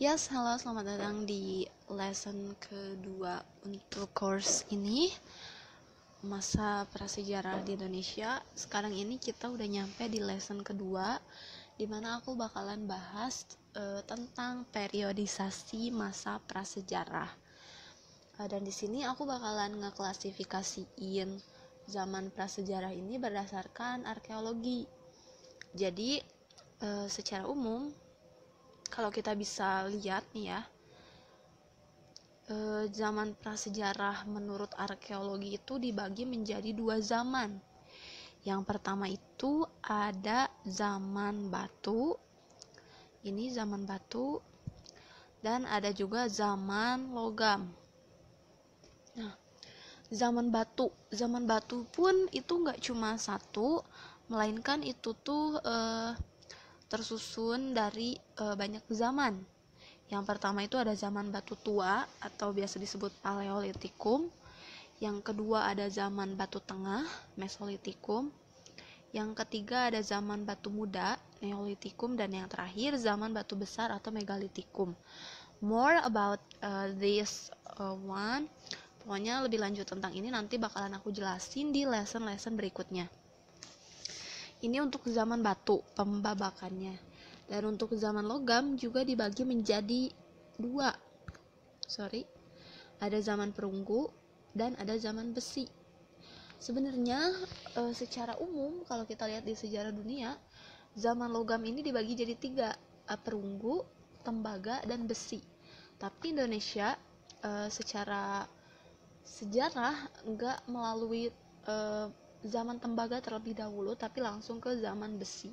Yes, halo, selamat datang di lesson kedua untuk course ini Masa prasejarah di Indonesia Sekarang ini kita udah nyampe di lesson kedua Dimana aku bakalan bahas uh, tentang periodisasi masa prasejarah uh, Dan di sini aku bakalan ngeklasifikasiin zaman prasejarah ini berdasarkan arkeologi jadi eh, secara umum kalau kita bisa lihat nih ya e, zaman prasejarah menurut arkeologi itu dibagi menjadi dua zaman yang pertama itu ada zaman batu ini zaman batu dan ada juga zaman logam nah zaman batu zaman batu pun itu nggak cuma satu melainkan itu tuh eh, tersusun dari e, banyak zaman. Yang pertama itu ada zaman batu tua atau biasa disebut paleolitikum. Yang kedua ada zaman batu tengah, mesolitikum. Yang ketiga ada zaman batu muda, neolitikum dan yang terakhir zaman batu besar atau megalitikum. More about uh, this uh, one. Pokoknya lebih lanjut tentang ini nanti bakalan aku jelasin di lesson-lesson berikutnya. Ini untuk zaman batu pembabakannya. Dan untuk zaman logam juga dibagi menjadi dua. Sorry. Ada zaman perunggu dan ada zaman besi. Sebenarnya e, secara umum kalau kita lihat di sejarah dunia, zaman logam ini dibagi jadi tiga, eh, perunggu, tembaga, dan besi. Tapi Indonesia e, secara sejarah nggak melalui e, zaman tembaga terlebih dahulu tapi langsung ke zaman besi.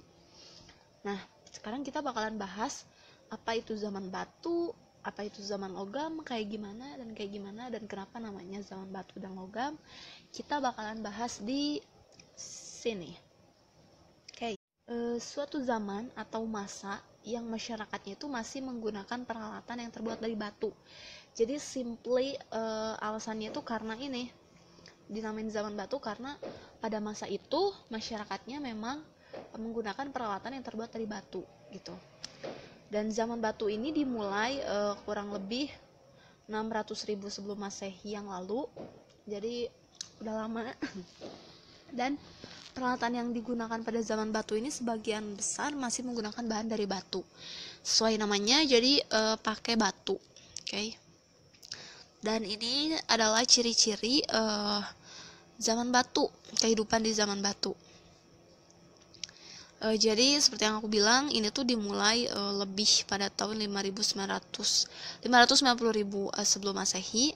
Nah, sekarang kita bakalan bahas apa itu zaman batu, apa itu zaman logam, kayak gimana dan kayak gimana dan kenapa namanya zaman batu dan logam. Kita bakalan bahas di sini. Oke, okay. Eh, e, suatu zaman atau masa yang masyarakatnya itu masih menggunakan peralatan yang terbuat dari batu. Jadi simply e, alasannya itu karena ini dinamain zaman batu karena pada masa itu masyarakatnya memang menggunakan peralatan yang terbuat dari batu gitu. Dan zaman batu ini dimulai uh, kurang lebih 600.000 sebelum Masehi yang lalu. Jadi udah lama. Dan peralatan yang digunakan pada zaman batu ini sebagian besar masih menggunakan bahan dari batu. Sesuai namanya jadi uh, pakai batu. Oke. Okay? Dan ini adalah ciri-ciri uh, zaman batu, kehidupan di zaman batu. E, jadi seperti yang aku bilang, ini tuh dimulai e, lebih pada tahun 5900 590.000 eh, sebelum Masehi.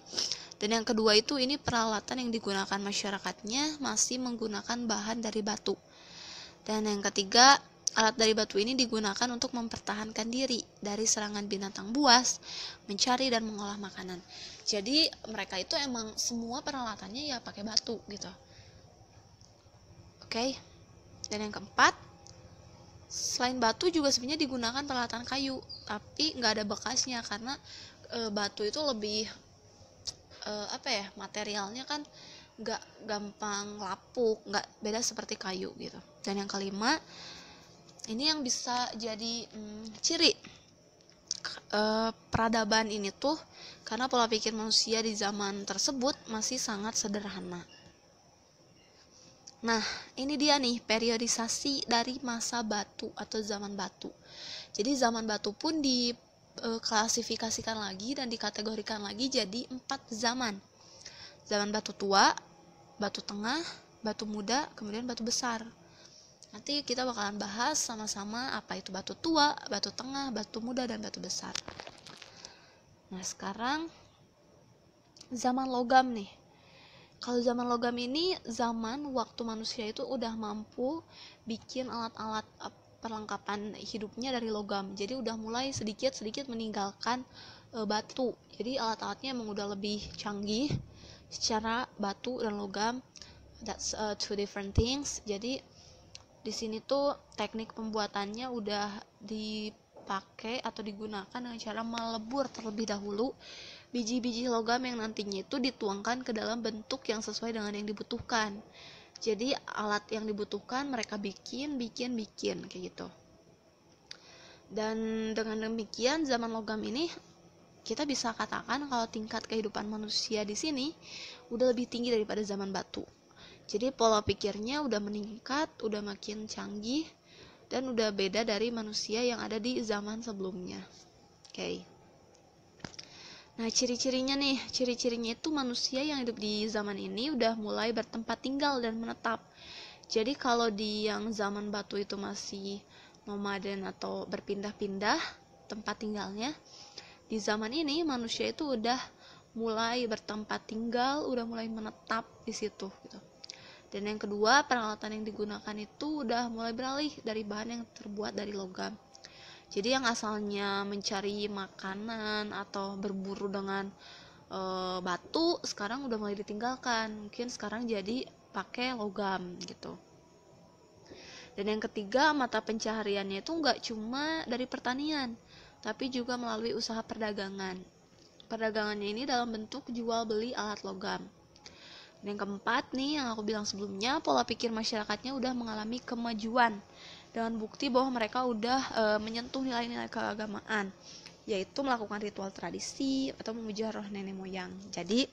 Dan yang kedua itu ini peralatan yang digunakan masyarakatnya masih menggunakan bahan dari batu. Dan yang ketiga Alat dari batu ini digunakan untuk mempertahankan diri dari serangan binatang buas, mencari dan mengolah makanan. Jadi mereka itu emang semua peralatannya ya pakai batu gitu. Oke. Dan yang keempat, selain batu juga sebenarnya digunakan peralatan kayu, tapi nggak ada bekasnya karena e, batu itu lebih e, apa ya materialnya kan nggak gampang lapuk, nggak beda seperti kayu gitu. Dan yang kelima, ini yang bisa jadi hmm, ciri e, peradaban ini tuh karena pola pikir manusia di zaman tersebut masih sangat sederhana. Nah, ini dia nih periodisasi dari masa batu atau zaman batu. Jadi zaman batu pun diklasifikasikan eh, e, lagi dan dikategorikan lagi jadi empat zaman. Zaman batu tua, batu tengah, batu muda, kemudian batu besar. Nanti kita bakalan bahas sama-sama apa itu batu tua, batu tengah, batu muda, dan batu besar. Nah, sekarang zaman logam nih. Kalau zaman logam ini zaman waktu manusia itu udah mampu bikin alat-alat eh, perlengkapan hidupnya dari logam. Jadi udah mulai sedikit-sedikit meninggalkan e, batu. Jadi alat-alatnya emang udah lebih canggih secara batu dan logam. That's uh, two different things. Jadi di sini tuh teknik pembuatannya udah dipakai atau digunakan dengan cara melebur terlebih dahulu biji-biji logam yang nantinya itu dituangkan ke dalam bentuk yang sesuai dengan yang dibutuhkan. Jadi alat yang dibutuhkan mereka bikin, bikin, bikin kayak gitu. Dan dengan demikian zaman logam ini kita bisa katakan kalau tingkat kehidupan manusia di sini udah lebih tinggi daripada zaman batu. Jadi pola pikirnya udah meningkat, udah makin canggih, dan udah beda dari manusia yang ada di zaman sebelumnya. Oke. Okay. Nah, ciri-cirinya nih, ciri-cirinya itu manusia yang hidup di zaman ini udah mulai bertempat tinggal dan menetap. Jadi kalau di yang zaman batu itu masih nomaden atau berpindah-pindah tempat tinggalnya, di zaman ini manusia itu udah mulai bertempat tinggal, udah mulai menetap di situ gitu dan yang kedua, peralatan yang digunakan itu udah mulai beralih dari bahan yang terbuat dari logam. Jadi yang asalnya mencari makanan atau berburu dengan e, batu, sekarang udah mulai ditinggalkan. Mungkin sekarang jadi pakai logam gitu. Dan yang ketiga, mata pencahariannya itu nggak cuma dari pertanian, tapi juga melalui usaha perdagangan. Perdagangannya ini dalam bentuk jual beli alat logam. Dan yang keempat nih yang aku bilang sebelumnya, pola pikir masyarakatnya udah mengalami kemajuan dengan bukti bahwa mereka udah e, menyentuh nilai-nilai keagamaan, yaitu melakukan ritual tradisi atau memuja roh nenek moyang. Jadi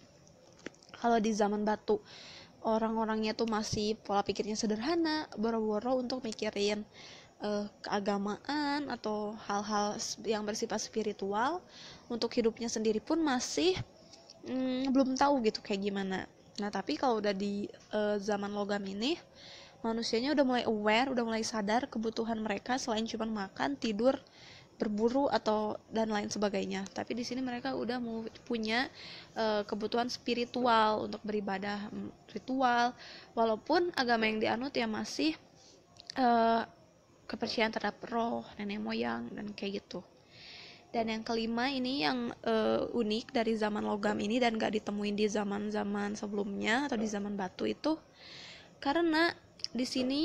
kalau di zaman batu orang-orangnya tuh masih pola pikirnya sederhana, boro-boro untuk mikirin e, keagamaan atau hal-hal yang bersifat spiritual, untuk hidupnya sendiri pun masih mm, belum tahu gitu kayak gimana Nah, tapi kalau udah di uh, zaman logam ini, manusianya udah mulai aware, udah mulai sadar kebutuhan mereka selain cuma makan, tidur, berburu atau dan lain sebagainya. Tapi di sini mereka udah mau punya uh, kebutuhan spiritual untuk beribadah ritual, walaupun agama yang dianut ya masih uh, kepercayaan terhadap roh, nenek moyang dan kayak gitu dan yang kelima ini yang uh, unik dari zaman logam ini dan gak ditemuin di zaman-zaman sebelumnya atau di zaman batu itu karena di sini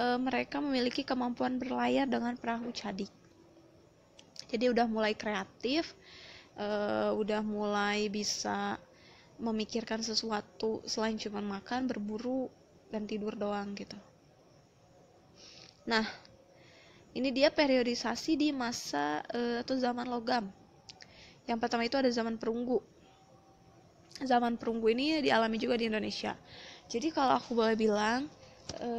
uh, mereka memiliki kemampuan berlayar dengan perahu cadik jadi udah mulai kreatif uh, udah mulai bisa memikirkan sesuatu selain cuma makan berburu dan tidur doang gitu nah ini dia periodisasi di masa e, atau zaman logam. Yang pertama itu ada zaman perunggu. Zaman perunggu ini dialami juga di Indonesia. Jadi kalau aku boleh bilang e,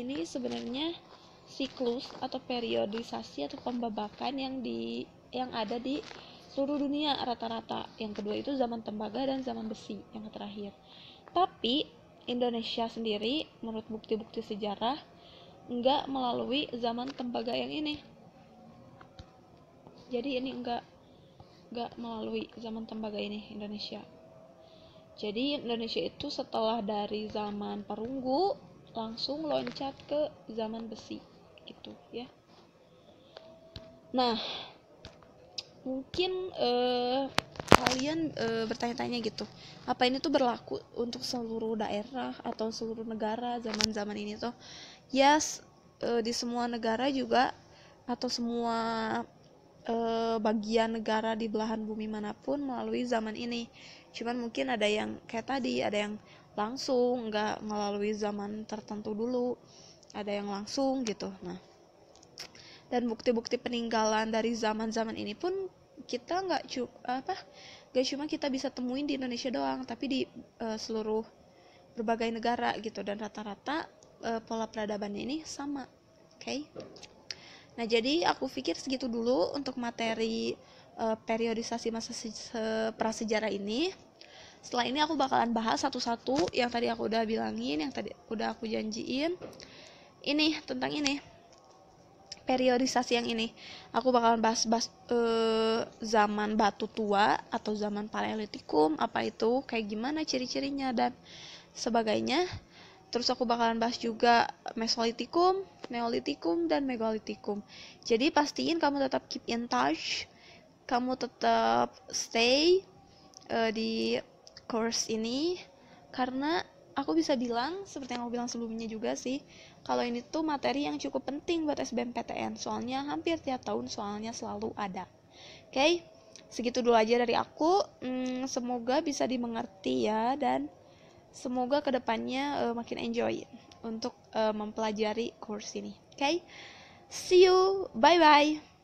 ini sebenarnya siklus atau periodisasi atau pembabakan yang di yang ada di seluruh dunia rata-rata. Yang kedua itu zaman tembaga dan zaman besi yang terakhir. Tapi Indonesia sendiri menurut bukti-bukti sejarah nggak melalui zaman tembaga yang ini jadi ini enggak enggak melalui zaman tembaga ini Indonesia jadi Indonesia itu setelah dari zaman perunggu langsung loncat ke zaman besi gitu ya nah mungkin eh, kalian eh, bertanya-tanya gitu apa ini tuh berlaku untuk seluruh daerah atau seluruh negara zaman-zaman ini tuh yes, ya, e, di semua negara juga atau semua e, bagian negara di belahan bumi manapun melalui zaman ini cuman mungkin ada yang kayak tadi ada yang langsung nggak melalui zaman tertentu dulu ada yang langsung gitu nah dan bukti-bukti peninggalan dari zaman-zaman ini pun kita nggak cuma apa gak cuma kita bisa temuin di Indonesia doang tapi di e, seluruh berbagai negara gitu dan rata-rata e, pola peradabannya ini sama oke okay? nah jadi aku pikir segitu dulu untuk materi e, periodisasi masa se prasejarah ini setelah ini aku bakalan bahas satu-satu yang tadi aku udah bilangin yang tadi udah aku janjiin ini tentang ini periodisasi yang ini aku bakalan bahas bahas eh, zaman batu tua atau zaman paleolitikum apa itu kayak gimana ciri-cirinya dan sebagainya Terus aku bakalan bahas juga Mesolitikum, Neolitikum, dan Megalitikum. Jadi pastiin kamu tetap keep in touch, kamu tetap stay uh, di course ini karena aku bisa bilang seperti yang aku bilang sebelumnya juga sih kalau ini tuh materi yang cukup penting buat SBMPTN soalnya hampir tiap tahun soalnya selalu ada oke okay? segitu dulu aja dari aku hmm, semoga bisa dimengerti ya dan semoga kedepannya uh, eh, makin enjoy untuk uh, mempelajari course ini. Oke, okay? see you, bye bye.